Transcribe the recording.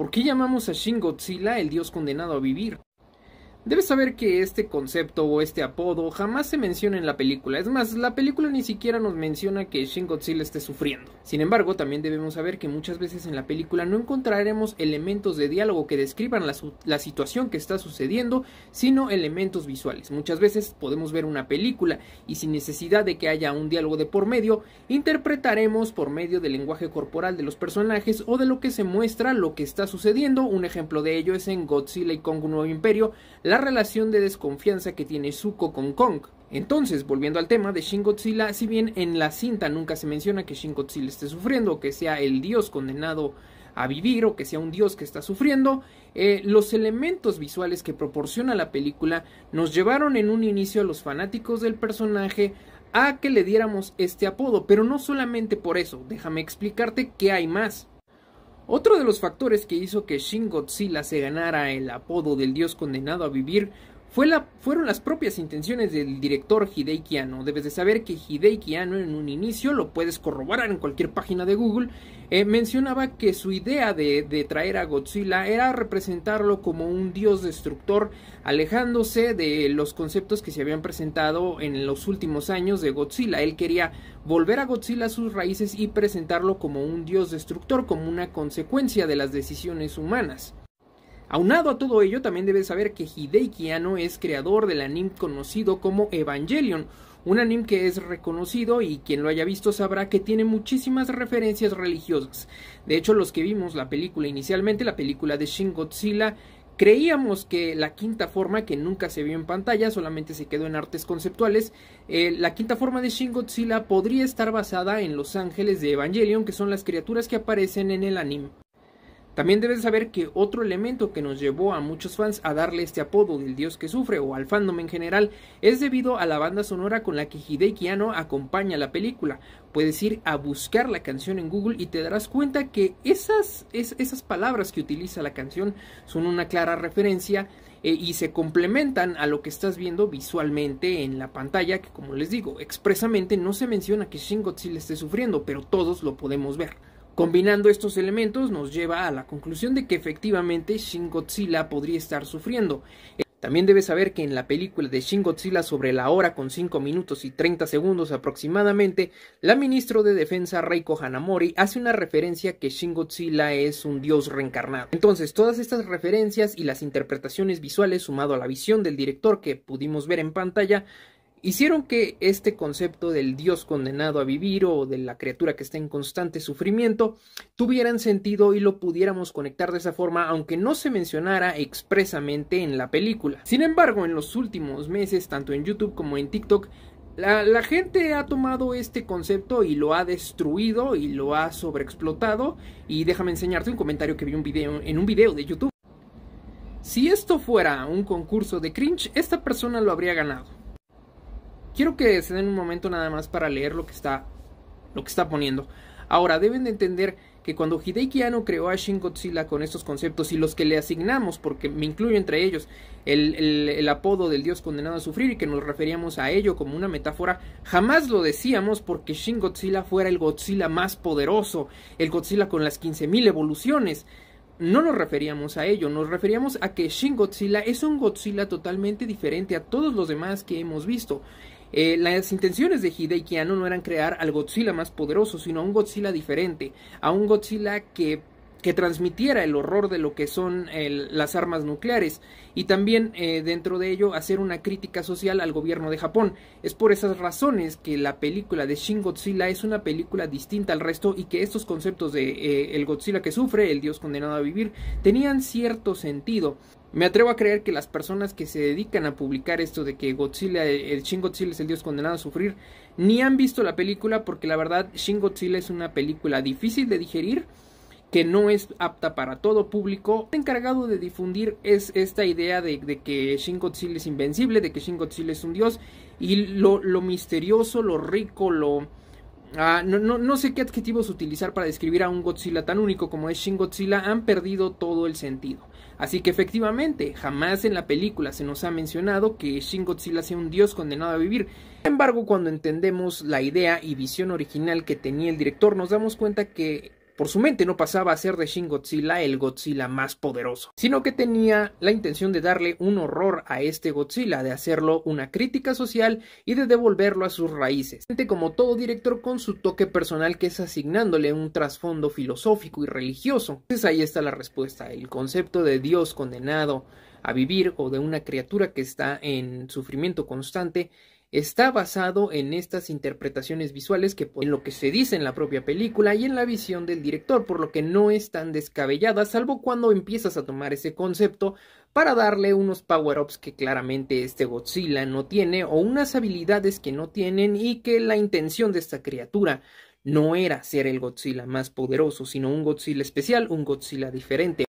¿Por qué llamamos a Shin Godzilla el dios condenado a vivir? Debes saber que este concepto o este apodo jamás se menciona en la película, es más, la película ni siquiera nos menciona que Shin Godzilla esté sufriendo. Sin embargo, también debemos saber que muchas veces en la película no encontraremos elementos de diálogo que describan la, situación que está sucediendo, sino elementos visuales. Muchas veces podemos ver una película y sin necesidad de que haya un diálogo de por medio, interpretaremos por medio del lenguaje corporal de los personajes o de lo que se muestra lo que está sucediendo. Un ejemplo de ello es en Godzilla y Kong nuevo imperio, la relación de desconfianza que tiene Zuko con Kong. Entonces, volviendo al tema de Shin si bien en la cinta nunca se menciona que Shin esté sufriendo, o que sea el dios condenado a vivir o que sea un dios que está sufriendo, eh, los elementos visuales que proporciona la película nos llevaron en un inicio a los fanáticos del personaje a que le diéramos este apodo, pero no solamente por eso, déjame explicarte que hay más. Otro de los factores que hizo que Shin Godzilla se ganara el apodo del dios condenado a vivir fueron las propias intenciones del director Hideki Anno. Debes de saber que Hideki Anno en un inicio, lo puedes corroborar en cualquier página de Google, eh, mencionaba que su idea de, traer a Godzilla era representarlo como un dios destructor, alejándose de los conceptos que se habían presentado en los últimos años de Godzilla. Él quería volver a Godzilla a sus raíces y presentarlo como un dios destructor, como una consecuencia de las decisiones humanas. Aunado a todo ello, también debes saber que Hideki Anno es creador del anime conocido como Evangelion, un anime que es reconocido y quien lo haya visto sabrá que tiene muchísimas referencias religiosas. De hecho, los que vimos la película inicialmente, la película de Shin Godzilla, Creíamos que la quinta forma, que nunca se vio en pantalla, solamente se quedó en artes conceptuales, eh, la quinta forma de Shin Godzilla podría estar basada en los ángeles de Evangelion, que son las criaturas que aparecen en el anime. También debes saber que otro elemento que nos llevó a muchos fans a darle este apodo del dios que sufre o al fandom en general es debido a la banda sonora con la que Hideki Anno acompaña la película. Puedes ir a buscar la canción en Google y te darás cuenta que esas, esas palabras que utiliza la canción son una clara referencia eh, y se complementan a lo que estás viendo visualmente en la pantalla que como les digo expresamente no se menciona que Shin le esté sufriendo pero todos lo podemos ver. Combinando estos elementos nos lleva a la conclusión de que efectivamente Shin podría estar sufriendo. También debes saber que en la película de Shin sobre la hora con 5 minutos y 30 segundos aproximadamente, la ministra de Defensa Reiko Hanamori hace una referencia que Shin es un dios reencarnado. Entonces, todas estas referencias y las interpretaciones visuales sumado a la visión del director que pudimos ver en pantalla hicieron que este concepto del Dios condenado a vivir o de la criatura que está en constante sufrimiento tuvieran sentido y lo pudiéramos conectar de esa forma aunque no se mencionara expresamente en la película. Sin embargo, en los últimos meses, tanto en YouTube como en TikTok, la, gente ha tomado este concepto y lo ha destruido y lo ha sobreexplotado. Y déjame enseñarte un comentario que vi un en un video de YouTube. Si esto fuera un concurso de cringe, esta persona lo habría ganado. Quiero que se den un momento nada más para leer lo que está, lo que está poniendo. Ahora, deben de entender que cuando Hideki creó a Shin Godzilla con estos conceptos y los que le asignamos, porque me incluyo entre ellos, el, apodo del dios condenado a sufrir y que nos referíamos a ello como una metáfora, jamás lo decíamos porque Shin Godzilla fuera el Godzilla más poderoso, el Godzilla con las 15.000 evoluciones. No nos referíamos a ello, nos referíamos a que Shin Godzilla es un Godzilla totalmente diferente a todos los demás que hemos visto. Eh, las intenciones de Hideki Anno no eran crear al Godzilla más poderoso, sino a un Godzilla diferente, a un Godzilla que que transmitiera el horror de lo que son las armas nucleares y también eh, dentro de ello hacer una crítica social al gobierno de Japón. Es por esas razones que la película de Shin Godzilla es una película distinta al resto y que estos conceptos de eh, el Godzilla que sufre, el dios condenado a vivir, tenían cierto sentido. Me atrevo a creer que las personas que se dedican a publicar esto de que Godzilla, el Shin Godzilla es el dios condenado a sufrir, ni han visto la película porque la verdad Shin Godzilla es una película difícil de digerir, que no es apta para todo público. encargado de difundir es esta idea de, que Shin Godzilla es invencible, de que Shin Godzilla es un dios y lo, lo misterioso, lo rico, lo Ah, no, no, sé qué adjetivos utilizar para describir a un Godzilla tan único como es Shin Godzilla han perdido todo el sentido. Así que efectivamente, jamás en la película se nos ha mencionado que Shin Godzilla sea un dios condenado a vivir. Sin embargo, cuando entendemos la idea y visión original que tenía el director, nos damos cuenta que por su mente no pasaba a ser de Shin Godzilla el Godzilla más poderoso, sino que tenía la intención de darle un horror a este Godzilla, de hacerlo una crítica social y de devolverlo a sus raíces. Como todo director con su toque personal que es asignándole un trasfondo filosófico y religioso. Entonces ahí está la respuesta, el concepto de Dios condenado a vivir o de una criatura que está en sufrimiento constante está basado en estas interpretaciones visuales que en lo que se dice en la propia película y en la visión del director, por lo que no es tan descabellada, salvo cuando empiezas a tomar ese concepto para darle unos power-ups que claramente este Godzilla no tiene o unas habilidades que no tienen y que la intención de esta criatura no era ser el Godzilla más poderoso, sino un Godzilla especial, un Godzilla diferente.